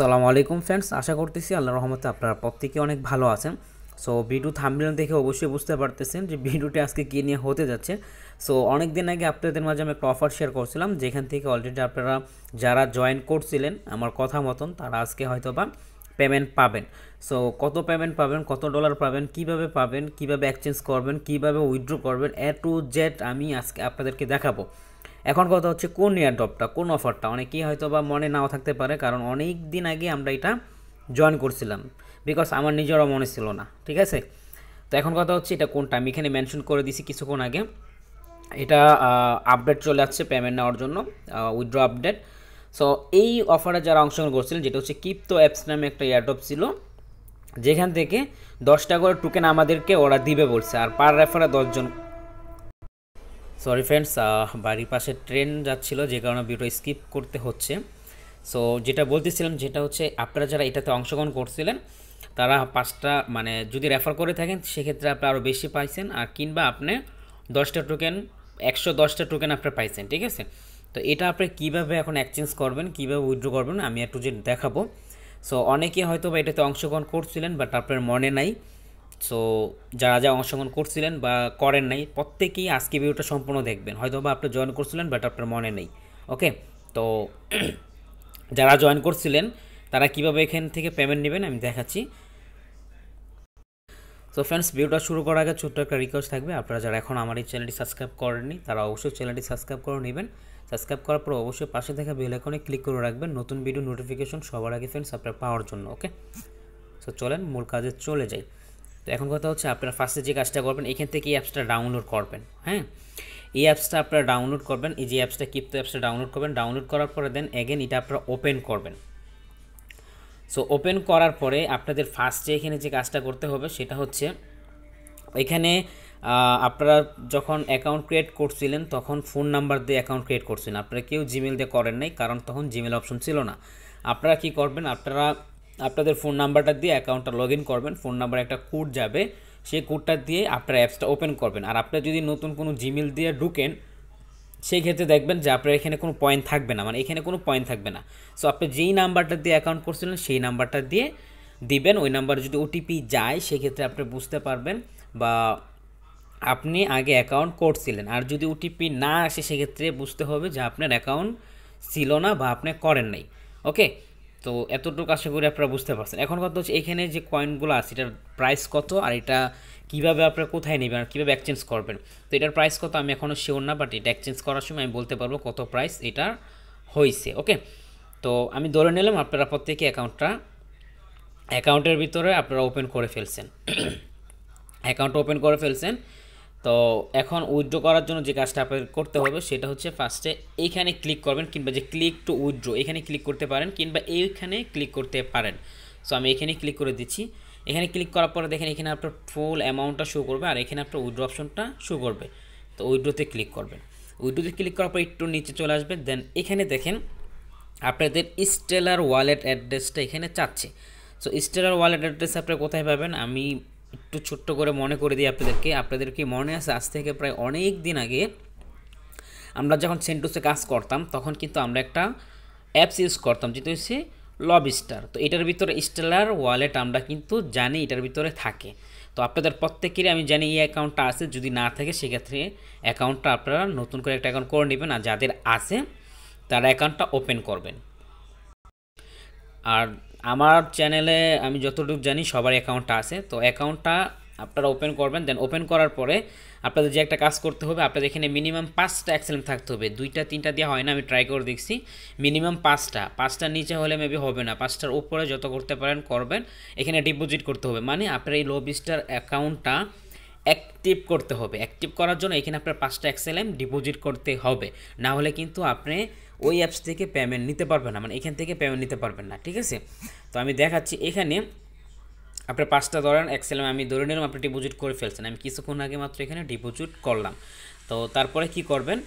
সালামু আলাইকুম ফ্রেন্ডস আশা করতেছি আল্লাহ রহমতে আপনারা প্রত্যেকে অনেক ভালো আছেন সো ভিডিও থামবিল দেখে অবশ্যই বুঝতে পারতেছেন যে ভিডিওটি আজকে কী নিয়ে হতে যাচ্ছে সো অনেক দিন আগে আপনাদের মাঝে আমি একটা অফার শেয়ার করছিলাম যেখান থেকে অলরেডি আপনারা যারা জয়েন করছিলেন আমার কথা মতন তারা আজকে হয়তো বা পেমেন্ট পাবেন সো কত পেমেন্ট পাবেন কত ডলার পাবেন কিভাবে পাবেন কিভাবে এক্সচেঞ্জ করবেন কিভাবে উইথড্র করবেন এ টু জেড আমি আজকে আপনাদেরকে দেখাবো এখন কথা হচ্ছে কোন এয়ারড্রপটা কোন অফারটা অনেকেই হয়তো বা মনে নাও থাকতে পারে কারণ অনেক দিন আগে আমরা এটা জয়েন করছিলাম বিকজ আমার নিজেরও মনে ছিল না ঠিক আছে তো এখন কথা হচ্ছে এটা কোনটা আমি এখানে মেনশন করে দিছি কিছুক্ষণ আগে এটা আপডেট চলে আসছে পেমেন্ট নেওয়ার জন্য উইথড্র আপডেট সো এই অফারে যারা অংশগ্রহণ করছিলেন যেটা হচ্ছে কিপ্তো অ্যাপস নামে একটা এয়ারড্রপ ছিল যেখান থেকে দশটা করে টোকেন আমাদেরকে ওরা দিবে বলছে আর পার রেফারে দশজন সরি ফ্রেন্ডস বাড়ির পাশে ট্রেন যাচ্ছিল যে কারণে ভিডিও স্কিপ করতে হচ্ছে সো যেটা বলতেছিলাম যেটা হচ্ছে আপনারা যারা এটাতে অংশগ্রহণ করছিলেন তারা পাঁচটা মানে যদি রেফার করে থাকেন সেক্ষেত্রে আপনি আরও বেশি পাইছেন আর কিংবা আপনি দশটা টোকেন একশো দশটা টোকেন আপনি পাইছেন ঠিক আছে তো এটা আপনি কীভাবে এখন এক্সচেঞ্জ করবেন কীভাবে উইথড্রো করবেন আমি একটু যে দেখাবো সো অনেকে হয়তো বা এটাতে অংশগ্রহণ করছিলেন বাট আপনার মনে নাই সো যারা যা অংশগ্রহণ করছিলেন বা করেন নাই প্রত্যেকেই আজকে ভিডিওটা সম্পূর্ণ দেখবেন হয়তো বা আপনি জয়েন করছিলেন বাট আপনার মনে নেই ওকে তো যারা জয়েন করছিলেন তারা কিভাবে এখান থেকে পেমেন্ট নেবেন আমি দেখাচ্ছি সো ফ্রেন্ডস ভিডিওটা শুরু করার আগে ছোট্ট একটা রিকোয়েস্ট থাকবে আপনারা যারা এখন আমার এই চ্যানেলটি সাবস্ক্রাইব করেননি তারা অবশ্যই চ্যানেলটি সাবস্ক্রাইব করে নেবেন সাবস্ক্রাইব করার পর অবশ্যই পাশে থাকা বেল আইকনে ক্লিক করে রাখবেন নতুন ভিডিও নোটিফিকেশন সবার আগে ফ্রেন্ডস আপনারা পাওয়ার জন্য ওকে সো চলেন মূল কাজে চলে যাই তো এখন কথা হচ্ছে আপনারা ফার্স্টে যে কাজটা করবেন এখান থেকে এই অ্যাপসটা ডাউনলোড করবেন হ্যাঁ এই অ্যাপসটা আপনারা ডাউনলোড করবেন এই যে অ্যাপসটা কিপ্তো অ্যাপসটা ডাউনলোড করবেন ডাউনলোড করার পরে দেন অ্যাগেন এটা আপনারা ওপেন করবেন সো ওপেন করার পরে আপনাদের ফার্স্টে এখানে যে কাজটা করতে হবে সেটা হচ্ছে এখানে আপনারা যখন অ্যাকাউন্ট ক্রিয়েট করছিলেন তখন ফোন নাম্বার দিয়ে অ্যাকাউন্ট ক্রিয়েট করছিলেন আপনারা কেউ জিমেল দিয়ে করেন নাই কারণ তখন জিমেল অপশন ছিল না আপনারা কি করবেন আপনারা আপনাদের ফোন নাম্বারটা দিয়ে অ্যাকাউন্টটা লগ ইন করবেন ফোন নাম্বার একটা কোড যাবে সেই কোডটা দিয়ে আপনার অ্যাপসটা ওপেন করবেন আর আপনার যদি নতুন কোনো জিমেল দিয়ে ঢুকেন সেই ক্ষেত্রে দেখবেন যে আপনার এখানে কোনো পয়েন্ট থাকবে না মানে এখানে কোনো পয়েন্ট থাকবে না সো আপনি যেই নাম্বারটা দিয়ে অ্যাকাউন্ট করছিলেন সেই নাম্বারটা দিয়ে দিবেন ওই নাম্বারে যদি ওটিপি যায় সেক্ষেত্রে আপনি বুঝতে পারবেন বা আপনি আগে অ্যাকাউন্ট করছিলেন আর যদি ওটিপি না আসে সেক্ষেত্রে বুঝতে হবে যে আপনার অ্যাকাউন্ট ছিল না বা আপনি করেন নাই ওকে তো এতটুকু আশা করি আপনারা বুঝতে পারছেন এখন কথা হচ্ছে এখানে যে কয়েনগুলো আছে এটার প্রাইস কত আর এটা কীভাবে আপনারা কোথায় নেবেন আর কীভাবে এক্সচেঞ্জ করবেন তো এটার প্রাইস কত আমি এখনও শিওর না বাট এটা এক্সচেঞ্জ করার সময় আমি বলতে পারবো কত প্রাইস এটার হয়েছে ওকে তো আমি ধরে নিলাম আপনারা প্রত্যেকে অ্যাকাউন্টটা অ্যাকাউন্টের ভিতরে আপনারা ওপেন করে ফেলছেন অ্যাকাউন্ট ওপেন করে ফেলছেন তো এখন উইথড্র করার জন্য যে কাজটা আপনাদের করতে হবে সেটা হচ্ছে ফার্স্টে এইখানে ক্লিক করবেন কিংবা যে ক্লিক টু উইথড্র এখানে ক্লিক করতে পারেন কিংবা এইখানে ক্লিক করতে পারেন সো আমি এখানে ক্লিক করে দিচ্ছি এখানে ক্লিক করার পরে দেখেন এখানে আপনার ফুল অ্যামাউন্টটা শো করবে আর এখানে আপনার উইড্রো অপশনটা শো করবে তো উইড্রোতে ক্লিক করবেন উইড্রোতে ক্লিক করার পর একটু নিচে চলে আসবে দেন এখানে দেখেন আপনাদের স্টেলার ওয়ালেট অ্যাড্রেসটা এখানে চাচ্ছে সো স্টেলার ওয়ালেট অ্যাড্রেস আপনার কোথায় পাবেন আমি একটু ছোট্ট করে মনে করে দিই আপনাদেরকে আপনাদের কি মনে আছে আজ থেকে প্রায় অনেক দিন আগে আমরা যখন সেন্টোসে কাজ করতাম তখন কিন্তু আমরা একটা অ্যাপস ইউজ করতাম যেটা হচ্ছে স্টার তো এটার ভিতরে স্টেলার ওয়ালেট আমরা কিন্তু জানি এটার ভিতরে থাকে তো আপনাদের প্রত্যেকেরই আমি জানি এই অ্যাকাউন্টটা আছে যদি না থাকে সেক্ষেত্রে অ্যাকাউন্টটা আপনারা নতুন করে একটা অ্যাকাউন্ট করে নেবেন আর যাদের আছে তারা অ্যাকাউন্টটা ওপেন করবেন আর আমার চ্যানেলে আমি যতটুকু জানি সবার অ্যাকাউন্টটা আছে তো অ্যাকাউন্টটা আপনারা ওপেন করবেন দেন ওপেন করার পরে আপনাদের যে একটা কাজ করতে হবে আপনাদের এখানে মিনিমাম পাঁচটা অ্যাক্সেলেন্ট থাকতে হবে দুইটা তিনটা দেওয়া হয় না আমি ট্রাই করে দেখছি মিনিমাম পাঁচটা পাঁচটার নিচে হলে মেবি হবে না পাঁচটার উপরে যত করতে পারেন করবেন এখানে ডিপোজিট করতে হবে মানে আপনার এই লবিস্টার অ্যাকাউন্টটা অ্যাক্টিভ করতে হবে অ্যাক্টিভ করার জন্য এখানে আপনার পাঁচটা অ্যাক্সেলেন্ট ডিপোজিট করতে হবে না হলে কিন্তু আপনি ওই অ্যাপস থেকে পেমেন্ট নিতে পারবেন না মানে এখান থেকে পেমেন্ট নিতে পারবেন না ঠিক আছে তো আমি দেখাচ্ছি এখানে আপনার পাঁচটা ধরেন এক্সেলাম আমি ধরে নিলাম আপনি ডিপোজিট করে ফেলছেন আমি কিছুক্ষণ আগে মাত্র এখানে ডিপোজিট করলাম তো তারপরে কি করবেন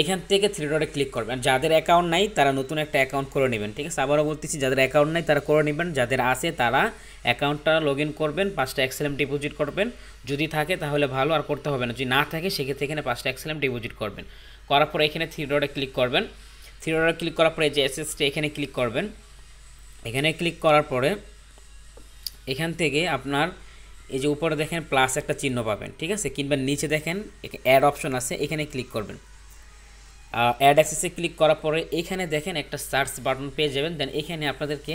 এখান থেকে থ্রি ডটে ক্লিক করবেন যাদের অ্যাকাউন্ট নাই তারা নতুন একটা অ্যাকাউন্ট করে নেবেন ঠিক আছে আবারও বলতেছি যাদের অ্যাকাউন্ট নাই তারা করে নেবেন যাদের আছে তারা অ্যাকাউন্টটা লগ করবেন পাঁচটা এক্সেলাম ডিপোজিট করবেন যদি থাকে তাহলে ভালো আর করতে হবে না যদি না থাকে সেক্ষেত্রে এখানে পাঁচটা এক্সেলাম ডিপোজিট করবেন করার পর এখানে থ্রি ডটে ক্লিক করবেন থ্রি ডলার ক্লিক করার পরে যে এসএসটি এখানে ক্লিক করবেন এখানে ক্লিক করার পরে এখান থেকে আপনার এই যে উপরে দেখেন প্লাস একটা চিহ্ন পাবেন ঠিক আছে কিংবা নিচে দেখেন অ্যাড অপশন আছে এখানে ক্লিক করবেন অ্যাড অ্যাক্সেসে ক্লিক করার পরে এখানে দেখেন একটা সার্চ বাটন পেয়ে যাবেন দেন এখানে আপনাদেরকে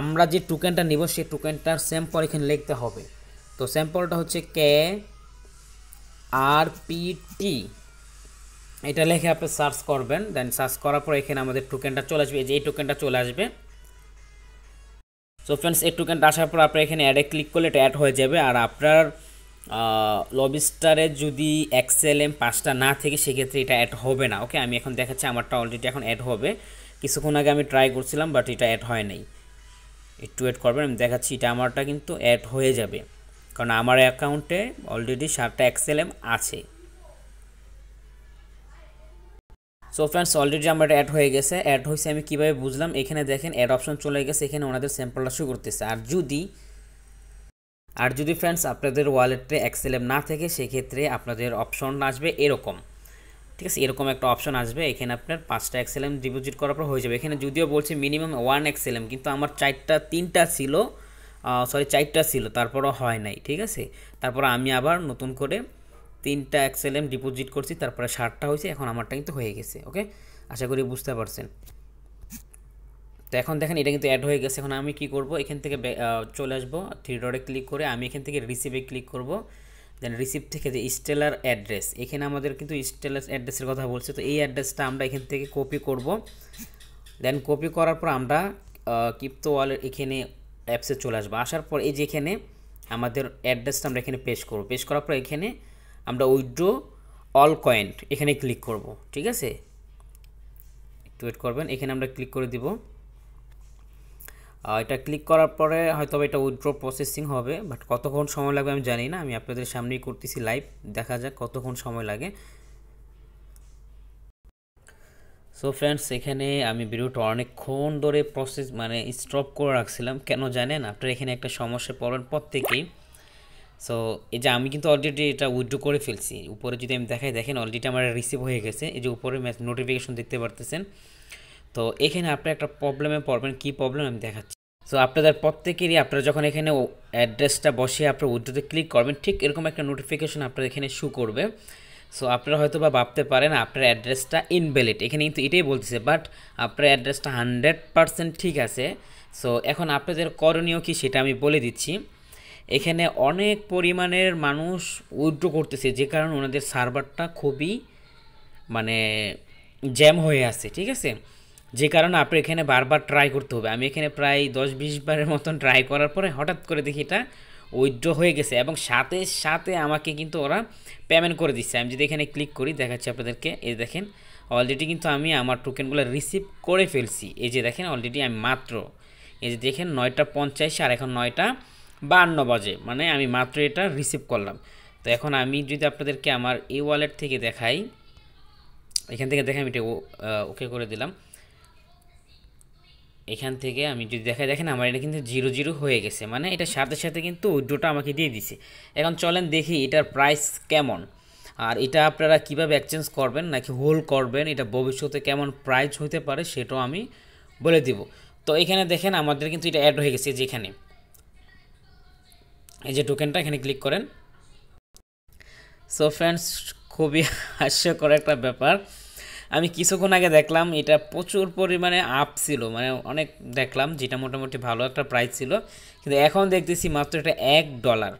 আমরা যে টোকেনটা নিব সেই টোকেনটার স্যাম্পল এখানে লিখতে হবে তো স্যাম্পলটা হচ্ছে কে আর পি টি এটা লেখে আপনি সার্চ করবেন দেন সার্চ করার পর এখানে আমাদের টোকেনটা চলে আসবে এই যে এই টোকেনটা চলে আসবে সো ফ্রেন্ডস এই টোকেনটা আসার পর আপনার এখানে অ্যাডে ক্লিক করলে এটা অ্যাড হয়ে যাবে আর আপনার লবিস্টারে যদি এক্সেল এম পাঁচটা না থেকে সেক্ষেত্রে এটা অ্যাড হবে না ওকে আমি এখন দেখাচ্ছি আমারটা অলরেডি এখন অ্যাড হবে কিছুক্ষণ আগে আমি ট্রাই করছিলাম বাট এটা অ্যাড হয় নাই একটু অ্যাড করবেন আমি দেখাচ্ছি এটা আমারটা কিন্তু অ্যাড হয়ে যাবে কারণ আমার অ্যাকাউন্টে অলরেডি সাতটা এক্সেল এম আছে সো ফ্রেন্ডস অলরেডি আমার অ্যাড হয়ে গেছে অ্যাড হয়েছে আমি কীভাবে বুঝলাম এখানে দেখেন অ্যাড অপশন চলে গেছে এখানে ওনাদের স্যাম্পলটা শু করতেছে আর যদি আর যদি ফ্রেন্ডস আপনাদের ওয়ালেটে এক্সেলেম না থাকে সেক্ষেত্রে আপনাদের অপশন আসবে এরকম ঠিক আছে এরকম একটা অপশন আসবে এখানে আপনার পাঁচটা এক্সেলেম ডিপোজিট করার পর হয়ে যাবে এখানে যদিও বলছে মিনিমাম ওয়ান এক্সেলেম কিন্তু আমার চারটা তিনটা ছিল সরি চারটা ছিল তারপরও হয় নাই ঠিক আছে তারপর আমি আবার নতুন করে তিনটা এম ডিপোজিট করছি তারপরে ষাটটা হয়েছে এখন আমারটা কিন্তু হয়ে গেছে ওকে আশা করি বুঝতে পারছেন তো এখন দেখেন এটা কিন্তু অ্যাড হয়ে গেছে এখন আমি কি করব এখান থেকে চলে আসবো থ্রি ডটে ক্লিক করে আমি এখান থেকে রিসিভে ক্লিক করব দেন রিসিভ থেকে যে স্টেলার অ্যাড্রেস এখানে আমাদের কিন্তু স্টেলার অ্যাড্রেসের কথা বলছে তো এই অ্যাড্রেসটা আমরা এখান থেকে কপি করব দেন কপি করার পর আমরা কিপ্তো ওয়ালের এখানে অ্যাপসে চলে আসবো আসার পর এই যে এখানে আমাদের অ্যাড্রেসটা আমরা এখানে পেশ করব পেশ করার পর এখানে আমরা উইথড্রো অল কয়েন এখানে ক্লিক করব ঠিক আছে একটু ওয়েট করবেন এখানে আমরা ক্লিক করে দিব এটা ক্লিক করার পরে হয়তো এটা উইড্রো প্রসেসিং হবে বাট কতক্ষণ সময় লাগবে আমি জানি না আমি আপনাদের সামনেই করতেছি লাইভ দেখা যাক কতক্ষণ সময় লাগে সো ফ্রেন্ডস এখানে আমি ভিডিওটা অনেকক্ষণ ধরে প্রসেস মানে স্টপ করে রাখছিলাম কেন জানেন আপনারা এখানে একটা সমস্যায় পড়েন প্রত্যেকেই সো এই যে আমি কিন্তু অলরেডি এটা উইড্রো করে ফেলছি উপরে যদি আমি দেখাই দেখেন অলরেডি আমার রিসিভ হয়ে গেছে এই যে উপরে ম্যাচ নোটিফিকেশন দেখতে পারতেছেন তো এখানে আপনার একটা প্রবলেমে পড়বেন কী প্রবলেম আমি দেখাচ্ছি সো আপনাদের প্রত্যেকেরই আপনারা যখন এখানে অ্যাড্রেসটা বসে আপনার উইড্রোতে ক্লিক করবেন ঠিক এরকম একটা নোটিফিকেশন আপনার এখানে শু করবে সো আপনারা হয়তো বা ভাবতে পারেন আপনার অ্যাড্রেসটা ইনভ্যালিড এখানে কিন্তু এটাই বলতেছে বাট আপনার অ্যাড্রেসটা হান্ড্রেড পারসেন্ট ঠিক আছে সো এখন আপনাদের করণীয় কি সেটা আমি বলে দিচ্ছি এখানে অনেক পরিমাণের মানুষ উইড্রো করতেছে যে কারণে ওনাদের সার্ভারটা খুবই মানে জ্যাম হয়ে আছে ঠিক আছে যে কারণে আপনি এখানে বারবার ট্রাই করতে হবে আমি এখানে প্রায় দশ বিশ বারের মতন ট্রাই করার পরে হঠাৎ করে দেখি এটা উইড্রো হয়ে গেছে এবং সাথে সাথে আমাকে কিন্তু ওরা পেমেন্ট করে দিচ্ছে আমি যদি এখানে ক্লিক করি দেখাচ্ছি আপনাদেরকে এই দেখেন অলরেডি কিন্তু আমি আমার টোকেনগুলো রিসিভ করে ফেলছি এই যে দেখেন অলরেডি আমি মাত্র এই যে দেখেন নয়টা পঞ্চাশ আর এখন নয়টা বান্ন বাজে মানে আমি মাত্র এটা রিসিভ করলাম তো এখন আমি যদি আপনাদেরকে আমার এই ওয়ালেট থেকে দেখাই এখান থেকে দেখে আমি এটা ওকে করে দিলাম এখান থেকে আমি যদি দেখাই দেখেন আমার এটা কিন্তু জিরো জিরো হয়ে গেছে মানে এটা সাথে সাথে কিন্তু উইড্রোটা আমাকে দিয়ে দিছে এখন চলেন দেখি এটার প্রাইস কেমন আর এটা আপনারা কিভাবে এক্সচেঞ্জ করবেন নাকি হোল করবেন এটা ভবিষ্যতে কেমন প্রাইস হতে পারে সেটাও আমি বলে দিব তো এখানে দেখেন আমাদের কিন্তু এটা অ্যাড হয়ে গেছে যেখানে এই যে টোকেনটা এখানে ক্লিক করেন সো ফ্রেন্ডস খুবই হাস্যকর একটা ব্যাপার আমি কিছুক্ষণ আগে দেখলাম এটা প্রচুর পরিমাণে আপ ছিল মানে অনেক দেখলাম যেটা মোটামুটি ভালো একটা প্রাইস ছিল কিন্তু এখন দেখতেছি মাত্র এটা এক ডলার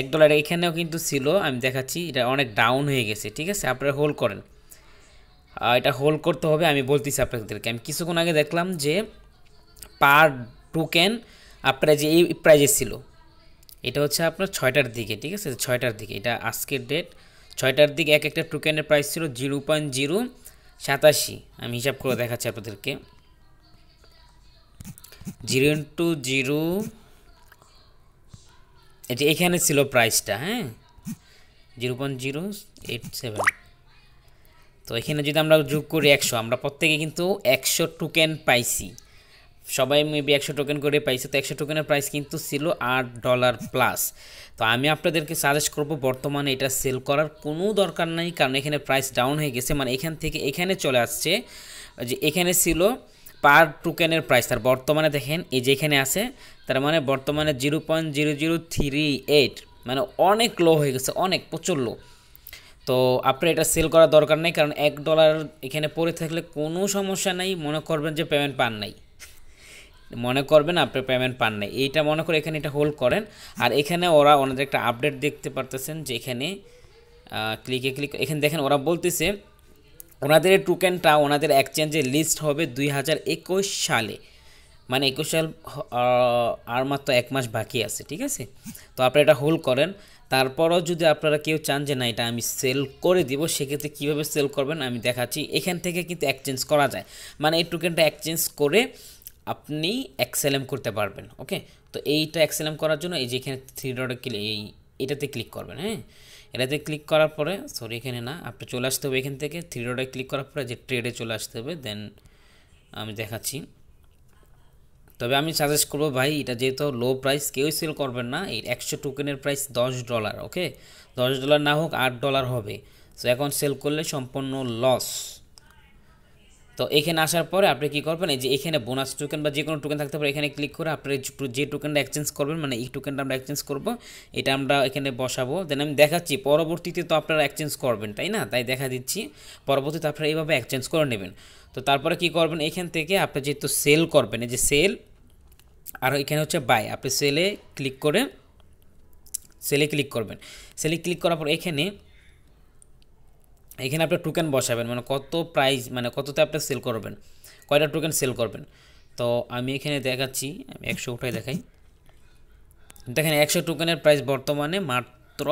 এক ডলার এখানেও কিন্তু ছিল আমি দেখাচ্ছি এটা অনেক ডাউন হয়ে গেছে ঠিক আছে আপনারা হোল্ড করেন এটা হোল্ড করতে হবে আমি বলতেছি আপনাদেরকে আমি কিছুক্ষণ আগে দেখলাম যে পার টোকেন আপনারা যে এই প্রাইজে ছিল এটা হচ্ছে আপনার ছয়টার দিকে ঠিক আছে ছয়টার দিকে এটা আজকের ডেট ছয়টার দিকে এক একটা টোকেনের প্রাইস ছিল জিরো পয়েন্ট জিরো সাতাশি আমি হিসাব করে দেখাচ্ছি আপনাদেরকে জিরো টু জিরো এই যে এখানে ছিল প্রাইসটা হ্যাঁ zero point zero eight seven তো এখানে যদি আমরা যোগ করি একশো আমরা প্রত্যেকে কিন্তু একশো টোকেন পাইছি সবাই মেবি একশো টোকেন করে পাইছে তো একশো টোকেনের প্রাইস কিন্তু ছিল আট ডলার প্লাস তো আমি আপনাদেরকে সাজেস্ট করব বর্তমানে এটা সেল করার কোনো দরকার নাই কারণ এখানে প্রাইস ডাউন হয়ে গেছে মানে এখান থেকে এখানে চলে আসছে যে এখানে ছিল পার টোকেনের প্রাইস তার বর্তমানে দেখেন এই যে এখানে আছে তার মানে বর্তমানে zero point zero zero three eight মানে অনেক লো হয়ে গেছে অনেক প্রচুর লো তো আপনার এটা সেল করার দরকার নেই কারণ এক ডলার এখানে পড়ে থাকলে কোনো সমস্যা নাই মনে করবেন যে পেমেন্ট পান নাই মনে করবেন আপনি পেমেন্ট পান নাই এইটা মনে করে এখানে এটা হোল্ড করেন আর এখানে ওরা ওনাদের একটা আপডেট দেখতে পারতেছেন যে এখানে ক্লিকে ক্লিক এখানে দেখেন ওরা বলতেছে ওনাদের টোকেনটা ওনাদের এক্সচেঞ্জে লিস্ট হবে দুই সালে মানে একুশ সাল আর মাত্র এক মাস বাকি আছে ঠিক আছে তো আপনি এটা হোল্ড করেন তারপরও যদি আপনারা কেউ চান যে না এটা আমি সেল করে দিব সেক্ষেত্রে কীভাবে সেল করবেন আমি দেখাচ্ছি এখান থেকে কিন্তু এক্সচেঞ্জ করা যায় মানে এই টোকেনটা এক্সচেঞ্জ করে আপনি এক্সেলএম করতে পারবেন ওকে তো এইটা এক্সেলএম করার জন্য এই যে এখানে থ্রি ডটে ক্লিক এই এটাতে ক্লিক করবেন হ্যাঁ এটাতে ক্লিক করার পরে সরি এখানে না আপনি চলে আসতে হবে এখান থেকে থ্রি ডটে ক্লিক করার পরে যে ট্রেডে চলে আসতে হবে দেন আমি দেখাচ্ছি তবে আমি সাজেস্ট করবো ভাই এটা যেহেতু লো প্রাইস কেউ সেল করবেন না এই একশো টোকেনের প্রাইস দশ ডলার ওকে দশ ডলার না হোক আট ডলার হবে সো এখন সেল করলে সম্পূর্ণ লস তো এখানে আসার পরে আপনি কী করবেন এই যে এখানে বোনাস টোকেন বা যে কোনো টোকেন থাকতে পারে এখানে ক্লিক করে আপনি যে টোকেনটা এক্সচেঞ্জ করবেন মানে এই টোকেনটা আমরা এক্সচেঞ্জ করব এটা আমরা এখানে বসাবো দেন আমি দেখাচ্ছি পরবর্তীতে তো আপনারা এক্সচেঞ্জ করবেন তাই না তাই দেখা দিচ্ছি পরবর্তীতে আপনারা এইভাবে এক্সচেঞ্জ করে নেবেন তো তারপরে কি করবেন এখান থেকে আপনি যেহেতু সেল করবেন এই যে সেল আর এখানে হচ্ছে বাই আপনি সেলে ক্লিক করে সেলে ক্লিক করবেন সেলে ক্লিক করার পর এখানে এখানে আপনার টোকেন বসাবেন মানে কত প্রাইস মানে কততে আপনি সেল করবেন কয়টা টোকেন সেল করবেন তো আমি এখানে দেখাচ্ছি আমি একশো উঠাই দেখাই দেখেন একশো টোকেনের প্রাইস বর্তমানে মাত্র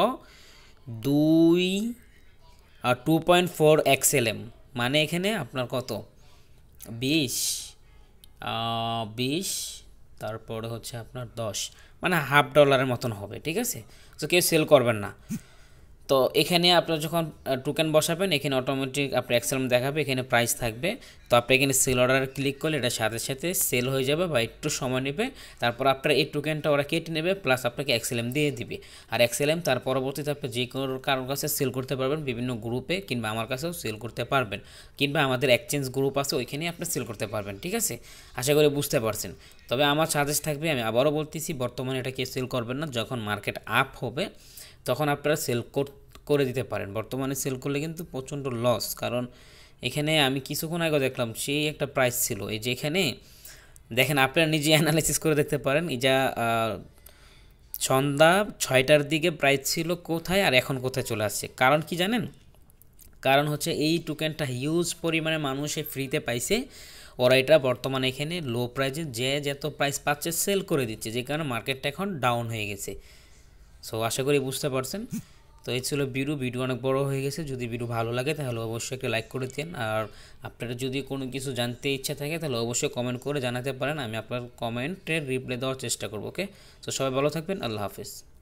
দুই আর টু পয়েন্ট ফোর এক্সএলএম মানে এখানে আপনার কত বিশ বিশ তারপরে হচ্ছে আপনার দশ মানে হাফ ডলারের মতন হবে ঠিক আছে তো কেউ সেল করবেন না তো এখানে আপনার যখন টোকেন বসাবেন এখানে অটোমেটিক আপনার অ্যাক্সেলম দেখাবে এখানে প্রাইস থাকবে তো আপনি এখানে সেল অর্ডার ক্লিক করলে এটা সাথে সাথে সেল হয়ে যাবে বা একটু সময় নেবে তারপর আপনার এই টোকেনটা ওরা কেটে নেবে প্লাস আপনাকে অ্যাক্সেলম দিয়ে দিবে আর অ্যাক্সেলম তার পরবর্তীতে আপনি যে কোনো কারোর কাছে সেল করতে পারবেন বিভিন্ন গ্রুপে কিংবা আমার কাছেও সেল করতে পারবেন কিংবা আমাদের এক্সচেঞ্জ গ্রুপ আছে ওইখানে আপনি সেল করতে পারবেন ঠিক আছে আশা করি বুঝতে পারছেন তবে আমার সাজেস্ট থাকবে আমি আবারও বলতেছি বর্তমানে এটাকে সেল করবেন না যখন মার্কেট আপ হবে তখন আপনারা সেল করে দিতে পারেন বর্তমানে সেল করলে কিন্তু প্রচণ্ড লস কারণ এখানে আমি কিছুক্ষণ আগে দেখলাম সেই একটা প্রাইস ছিল এই যে এখানে দেখেন আপনারা নিজে অ্যানালাইসিস করে দেখতে পারেন যা সন্ধ্যা ছয়টার দিকে প্রাইস ছিল কোথায় আর এখন কোথায় চলে আসছে কারণ কি জানেন কারণ হচ্ছে এই টোকেনটা হিউজ পরিমাণে মানুষে ফ্রিতে পাইছে ওরা এটা বর্তমানে এখানে লো প্রাইসে যে যত প্রাইস পাচ্ছে সেল করে দিচ্ছে যে কারণে মার্কেটটা এখন ডাউন হয়ে গেছে সো আশা করি বুঝতে পারছেন তো এই ছিল ভিডিও ভিডিও অনেক বড় হয়ে গেছে যদি ভিডিও ভালো লাগে তাহলে অবশ্যই একটা লাইক করে দিন আর আপনারা যদি কোনো কিছু জানতে ইচ্ছা থাকে তাহলে অবশ্যই কমেন্ট করে জানাতে পারেন আমি আপনার কমেন্টের রিপ্লাই দেওয়ার চেষ্টা করবো ওকে তো সবাই ভালো থাকবেন আল্লাহ হাফিজ